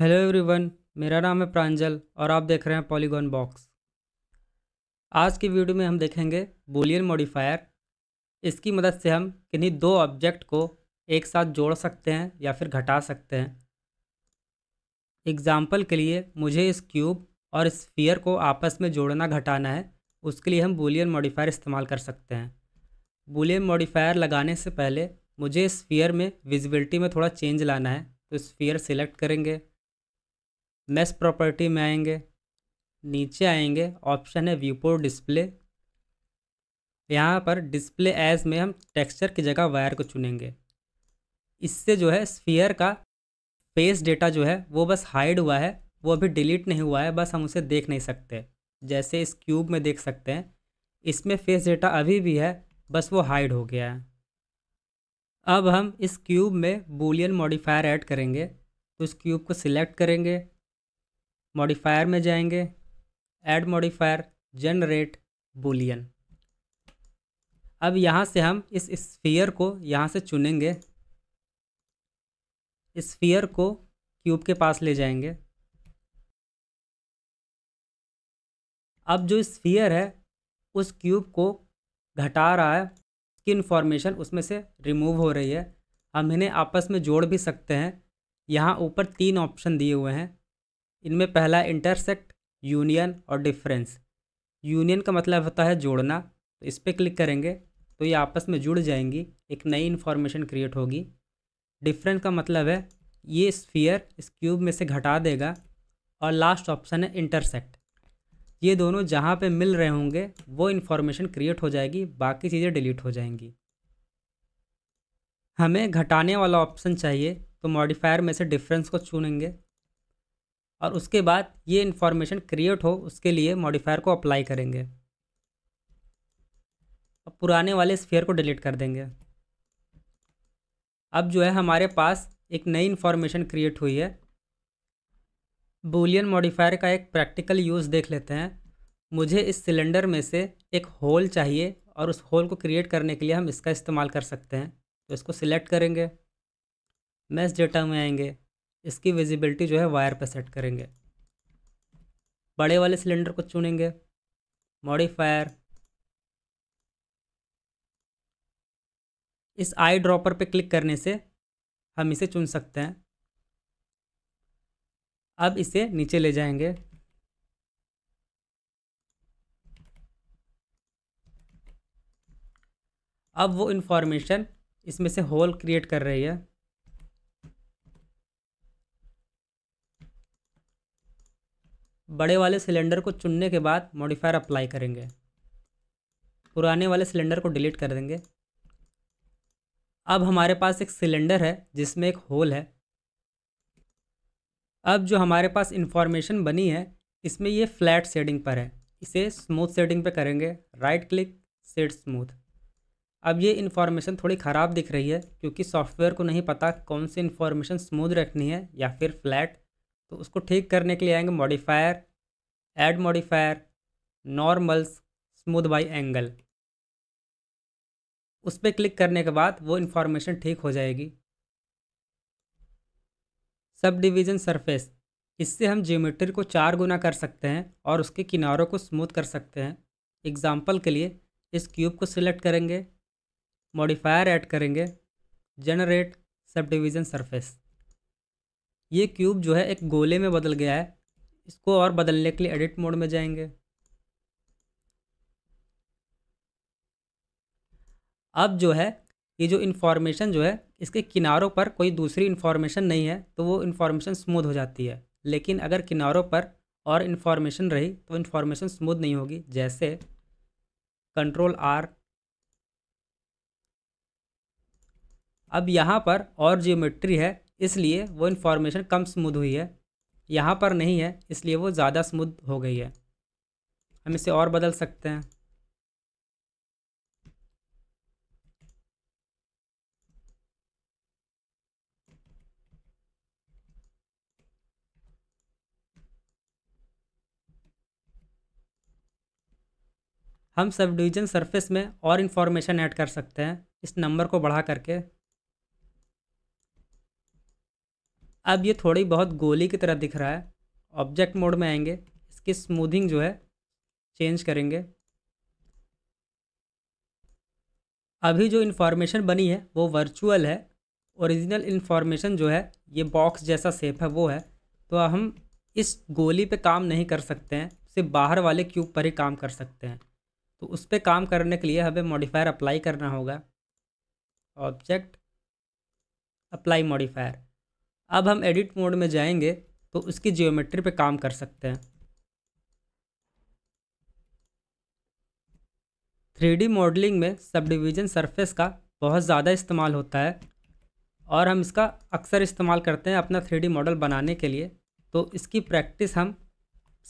hello everyone मेरा नाम है प्रांजल और आप देख रहे हैं पॉलीगॉन बॉक्स आज की वीडियो में हम देखेंगे बोलियन मॉडिफायर इसकी मदद से हम किन्हीं दो ऑब्जेक्ट को एक साथ जोड़ सकते हैं या फिर घटा सकते हैं एग्ज़ाम्पल के लिए मुझे इस क्यूब और स्फीयर को आपस में जोड़ना घटाना है उसके लिए हम बोलियन मॉडिफायर इस्तेमाल कर सकते हैं बोलियन मॉडिफायर लगाने से पहले मुझे स्फीयर में विजिबिलिटी में थोड़ा चेंज लाना है तो स्फीयर सिलेक्ट करेंगे मेस प्रॉपर्टी में आएंगे नीचे आएंगे ऑप्शन है व्यूपोर डिस्प्ले यहाँ पर डिस्प्ले एज में हम टेक्सचर की जगह वायर को चुनेंगे इससे जो है स्फीयर का फेस डेटा जो है वो बस हाइड हुआ है वो अभी डिलीट नहीं हुआ है बस हम उसे देख नहीं सकते जैसे इस क्यूब में देख सकते हैं इसमें फेस डेटा अभी भी है बस वो हाइड हो गया है अब हम इस क्यूब में बोलियन मॉडिफायर ऐड करेंगे तो इस क्यूब को सिलेक्ट करेंगे मॉडिफायर में जाएंगे ऐड मॉडिफायर जनरेट बुलियन अब यहाँ से हम इस स्फीयर को यहाँ से चुनेंगे स्फीयर को क्यूब के पास ले जाएंगे अब जो स्फीयर है उस क्यूब को घटा रहा है उसकी इन्फॉर्मेशन उसमें से रिमूव हो रही है हम इन्हें आपस में जोड़ भी सकते हैं यहाँ ऊपर तीन ऑप्शन दिए हुए हैं इनमें पहला इंटरसेक्ट यूनियन और डिफरेंस यूनियन का मतलब होता है जोड़ना तो इस पर क्लिक करेंगे तो ये आपस में जुड़ जाएंगी एक नई इन्फॉर्मेशन क्रिएट होगी डिफरेंट का मतलब है ये स्फीयर इस क्यूब में से घटा देगा और लास्ट ऑप्शन है इंटरसेक्ट ये दोनों जहाँ पे मिल रहे होंगे वो इन्फॉर्मेशन क्रिएट हो जाएगी बाकी चीज़ें डिलीट हो जाएंगी हमें घटाने वाला ऑप्शन चाहिए तो मॉडिफायर में से डिफरेंस को चुनेंगे और उसके बाद ये इन्फॉर्मेशन क्रिएट हो उसके लिए मॉडिफायर को अप्लाई करेंगे अब पुराने वाले स्फेयर को डिलीट कर देंगे अब जो है हमारे पास एक नई इन्फॉर्मेशन क्रिएट हुई है बोलियन मॉडिफायर का एक प्रैक्टिकल यूज़ देख लेते हैं मुझे इस सिलेंडर में से एक होल चाहिए और उस होल को क्रिएट करने के लिए हम इसका इस्तेमाल कर सकते हैं तो इसको सिलेक्ट करेंगे मैस डेटा में आएंगे इसकी विजिबिलिटी जो है वायर पर सेट करेंगे बड़े वाले सिलेंडर को चुनेंगे मॉडिफायर इस आई ड्रॉपर पे क्लिक करने से हम इसे चुन सकते हैं अब इसे नीचे ले जाएंगे अब वो इन्फॉर्मेशन इसमें से होल क्रिएट कर रही है बड़े वाले सिलेंडर को चुनने के बाद मॉडिफायर अप्लाई करेंगे पुराने वाले सिलेंडर को डिलीट कर देंगे अब हमारे पास एक सिलेंडर है जिसमें एक होल है अब जो हमारे पास इन्फॉर्मेशन बनी है इसमें ये फ्लैट शेडिंग पर है इसे स्मूथ शेडिंग पर करेंगे राइट क्लिक सेट स्मूथ अब ये इन्फॉर्मेशन थोड़ी ख़राब दिख रही है क्योंकि सॉफ्टवेयर को नहीं पता कौन सी इन्फॉर्मेशन स्मूथ रखनी है या फिर फ्लैट तो उसको ठीक करने के लिए आएंगे modifier add modifier normals smooth by angle उस पर क्लिक करने के बाद वो इन्फॉर्मेशन ठीक हो जाएगी सब डिवीज़न सरफेस इससे हम ज्योमेट्री को चार गुना कर सकते हैं और उसके किनारों को स्मूथ कर सकते हैं एग्ज़ाम्पल के लिए इस क्यूब को सिलेक्ट करेंगे मॉडिफायर ऐड करेंगे जनरेट सब डिवीज़न सरफेस ये क्यूब जो है एक गोले में बदल गया है इसको और बदलने के लिए एडिट मोड में जाएंगे अब जो है ये जो इन्फॉर्मेशन जो है इसके किनारों पर कोई दूसरी इन्फॉर्मेशन नहीं है तो वो इन्फॉर्मेशन स्मूथ हो जाती है लेकिन अगर किनारों पर और इन्फॉर्मेशन रही तो इन्फॉर्मेशन स्मूथ नहीं होगी जैसे कंट्रोल आर अब यहाँ पर और जियोमेट्री है इसलिए वो इन्फॉर्मेशन कम स्मूद हुई है यहाँ पर नहीं है इसलिए वो ज़्यादा स्मूद हो गई है हम इसे और बदल सकते हैं हम सब डिवीजन सरफेस में और इन्फॉर्मेशन ऐड कर सकते हैं इस नंबर को बढ़ा करके अब ये थोड़ी बहुत गोली की तरह दिख रहा है ऑब्जेक्ट मोड में आएंगे इसकी स्मूदिंग जो है चेंज करेंगे अभी जो इन्फॉर्मेशन बनी है वो वर्चुअल है ओरिजिनल इन्फॉर्मेशन जो है ये बॉक्स जैसा सेप है वो है तो हम इस गोली पे काम नहीं कर सकते हैं सिर्फ बाहर वाले क्यूब पर ही काम कर सकते हैं तो उस पर काम करने के लिए हमें मॉडिफायर अप्लाई करना होगा ऑब्जेक्ट अप्लाई मॉडिफायर अब हम एडिट मोड में जाएंगे तो उसकी जियोमेट्री पे काम कर सकते हैं थ्री मॉडलिंग में सब डिवीज़न सरफेस का बहुत ज़्यादा इस्तेमाल होता है और हम इसका अक्सर इस्तेमाल करते हैं अपना थ्री मॉडल बनाने के लिए तो इसकी प्रैक्टिस हम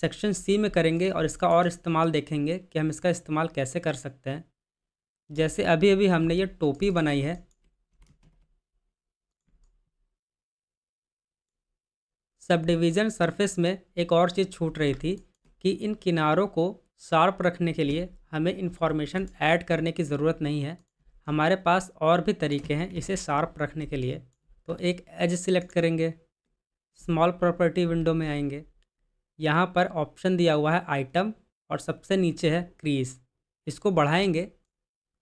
सेक्शन सी में करेंगे और इसका और इस्तेमाल देखेंगे कि हम इसका इस्तेमाल कैसे कर सकते हैं जैसे अभी अभी हमने ये टोपी बनाई है सब डिवीज़न सरफेस में एक और चीज़ छूट रही थी कि इन किनारों को शार्प रखने के लिए हमें इन्फॉर्मेशन ऐड करने की ज़रूरत नहीं है हमारे पास और भी तरीके हैं इसे शार्प रखने के लिए तो एक एज सिलेक्ट करेंगे स्मॉल प्रॉपर्टी विंडो में आएंगे यहाँ पर ऑप्शन दिया हुआ है आइटम और सबसे नीचे है क्रीज इसको बढ़ाएंगे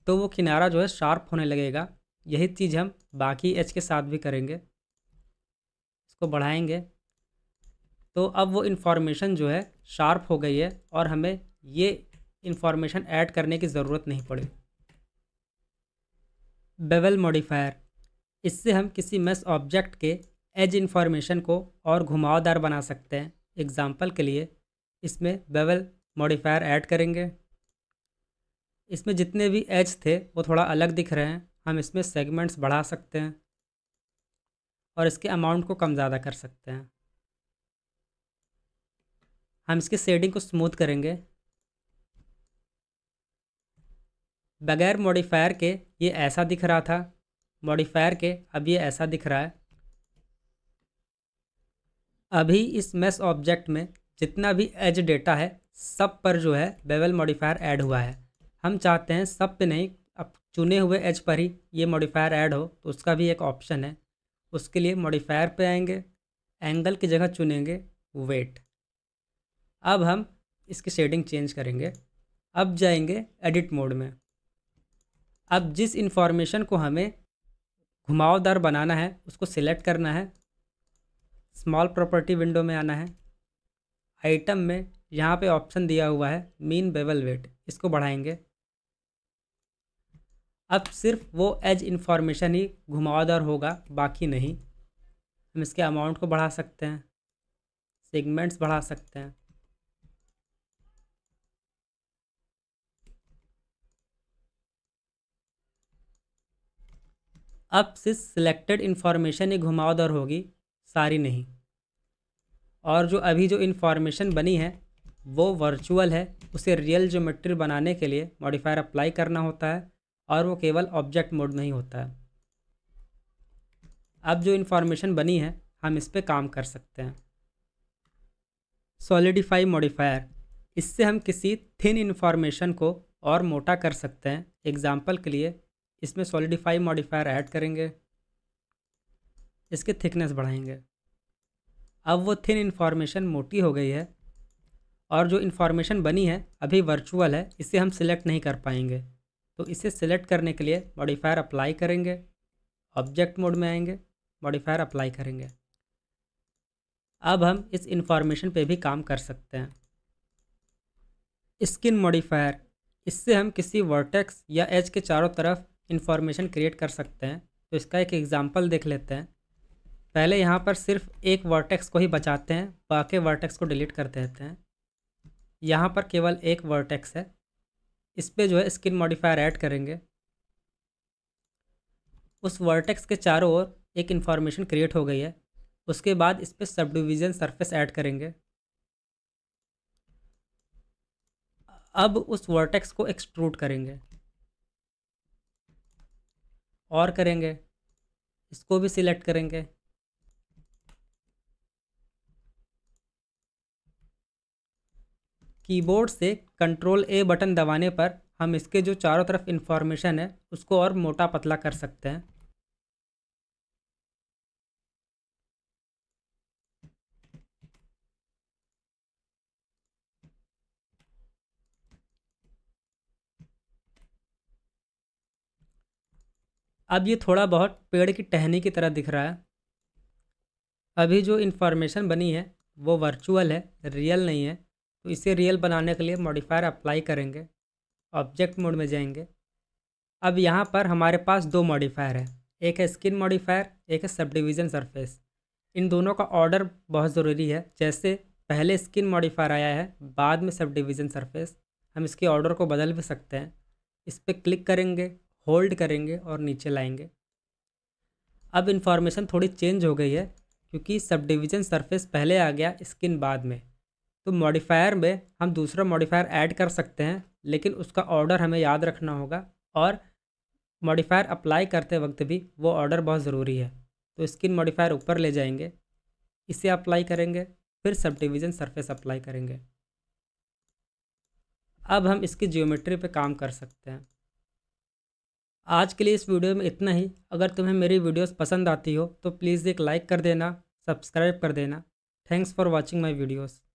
तो वो किनारा जो है शार्प होने लगेगा यही चीज़ हम बाकी एज के साथ भी करेंगे इसको बढ़ाएंगे तो अब वो इन्फॉर्मेशन जो है शार्प हो गई है और हमें ये इन्फॉर्मेशन ऐड करने की ज़रूरत नहीं पड़ी बेवल मॉडिफायर इससे हम किसी मेस ऑब्जेक्ट के एज इन्फॉर्मेशन को और घुमावदार बना सकते हैं एग्ज़ाम्पल के लिए इसमें बेवल मॉडिफायर ऐड करेंगे इसमें जितने भी एज थे वो थोड़ा अलग दिख रहे हैं हम इसमें सेगमेंट्स बढ़ा सकते हैं और इसके अमाउंट को कम ज़्यादा कर सकते हैं हम इसके शेडिंग को स्मूथ करेंगे बगैर मॉडिफायर के ये ऐसा दिख रहा था मॉडिफायर के अब ये ऐसा दिख रहा है अभी इस मेस ऑब्जेक्ट में जितना भी एज डेटा है सब पर जो है बेवल मॉडिफायर ऐड हुआ है हम चाहते हैं सब पे नहीं अब चुने हुए एज पर ही ये मॉडिफायर ऐड हो तो उसका भी एक ऑप्शन है उसके लिए मॉडिफायर पे आएंगे एंगल की जगह चुनेंगे वेट अब हम इसकी शेडिंग चेंज करेंगे अब जाएंगे एडिट मोड में अब जिस इन्फॉर्मेशन को हमें घुमावदार बनाना है उसको सिलेक्ट करना है स्मॉल प्रॉपर्टी विंडो में आना है आइटम में यहाँ पे ऑप्शन दिया हुआ है मीन बेवल वेट इसको बढ़ाएंगे अब सिर्फ वो एज इन्फॉर्मेशन ही घुमावदार होगा बाकी नहीं हम इसके अमाउंट को बढ़ा सकते हैं सेगमेंट्स बढ़ा सकते हैं अब सिर्फ सिलेक्टेड इन्फॉर्मेशन ही घुमावदार होगी सारी नहीं और जो अभी जो इन्फॉर्मेशन बनी है वो वर्चुअल है उसे रियल ज्योमेट्री बनाने के लिए मॉडिफायर अप्लाई करना होता है और वो केवल ऑब्जेक्ट मोड में ही होता है अब जो इन्फॉर्मेशन बनी है हम इस पर काम कर सकते हैं सॉलिडिफाई मॉडिफायर इससे हम किसी थिन इन्फॉर्मेशन को और मोटा कर सकते हैं एग्ज़ाम्पल के लिए इसमें सॉलिडिफाई मॉडिफायर ऐड करेंगे इसके थिकनेस बढ़ाएंगे अब वो थिन इन्फॉर्मेशन मोटी हो गई है और जो इन्फॉर्मेशन बनी है अभी वर्चुअल है इसे हम सिलेक्ट नहीं कर पाएंगे तो इसे सिलेक्ट करने के लिए मॉडिफायर अप्लाई करेंगे ऑब्जेक्ट मोड में आएंगे मॉडिफायर अप्लाई करेंगे अब हम इस इन्फॉर्मेशन पे भी काम कर सकते हैं स्किन मॉडिफायर इससे हम किसी वर्टेक्स या एज के चारों तरफ इन्फॉर्मेशन क्रिएट कर सकते हैं तो इसका एक एग्ज़ाम्पल देख लेते हैं पहले यहाँ पर सिर्फ एक वर्टेक्स को ही बचाते हैं बाकी वर्टेक्स को डिलीट कर देते हैं यहाँ पर केवल एक वर्टेक्स है इस पर जो है स्किन मॉडिफायर ऐड करेंगे उस वर्टेक्स के चारों ओर एक इन्फॉर्मेशन क्रिएट हो गई है उसके बाद इस पर सब डिविज़न सरफेस ऐड करेंगे अब उस वर्टेक्स को एक्सट्रूड करेंगे और करेंगे इसको भी सिलेक्ट करेंगे कीबोर्ड से कंट्रोल ए बटन दबाने पर हम इसके जो चारों तरफ इन्फॉर्मेशन है उसको और मोटा पतला कर सकते हैं अब ये थोड़ा बहुत पेड़ की टहनी की तरह दिख रहा है अभी जो इन्फॉर्मेशन बनी है वो वर्चुअल है रियल नहीं है तो इसे रियल बनाने के लिए मॉडिफायर अप्लाई करेंगे ऑब्जेक्ट मोड में जाएंगे अब यहाँ पर हमारे पास दो मॉडिफायर है एक है स्किन मॉडिफायर एक है सब डिविज़न सरफेस इन दोनों का ऑर्डर बहुत ज़रूरी है जैसे पहले स्किन मॉडिफायर आया है बाद में सब डिविज़न सरफेस हम इसके ऑर्डर को बदल भी सकते हैं इस पर क्लिक करेंगे होल्ड करेंगे और नीचे लाएंगे अब इन्फॉर्मेशन थोड़ी चेंज हो गई है क्योंकि सब डिविज़न सरफेस पहले आ गया स्किन बाद में तो मॉडिफायर में हम दूसरा मॉडिफायर ऐड कर सकते हैं लेकिन उसका ऑर्डर हमें याद रखना होगा और मॉडिफायर अप्लाई करते वक्त भी वो ऑर्डर बहुत ज़रूरी है तो स्किन मॉडिफायर ऊपर ले जाएंगे इसे अप्लाई करेंगे फिर सब डिविज़न सरफेस अप्लाई करेंगे अब हम इसकी जियोमेट्री पर काम कर सकते हैं आज के लिए इस वीडियो में इतना ही अगर तुम्हें मेरी वीडियोस पसंद आती हो तो प्लीज़ एक लाइक कर देना सब्सक्राइब कर देना thanks for watching my videos